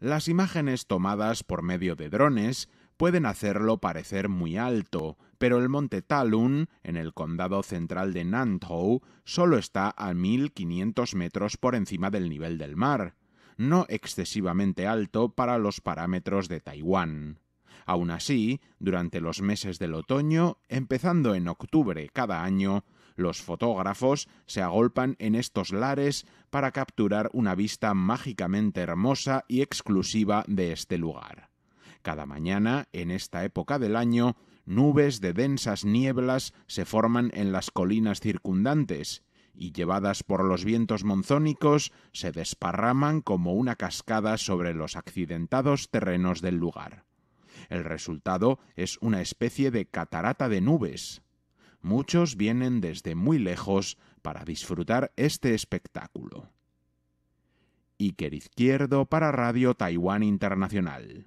Las imágenes tomadas por medio de drones pueden hacerlo parecer muy alto, pero el monte Talun, en el condado central de Nantou, solo está a 1500 metros por encima del nivel del mar, no excesivamente alto para los parámetros de Taiwán. Aun así, durante los meses del otoño, empezando en octubre cada año, los fotógrafos se agolpan en estos lares para capturar una vista mágicamente hermosa y exclusiva de este lugar. Cada mañana, en esta época del año, nubes de densas nieblas se forman en las colinas circundantes y llevadas por los vientos monzónicos se desparraman como una cascada sobre los accidentados terrenos del lugar. El resultado es una especie de catarata de nubes, muchos vienen desde muy lejos para disfrutar este espectáculo. Iker Izquierdo para Radio Taiwán Internacional.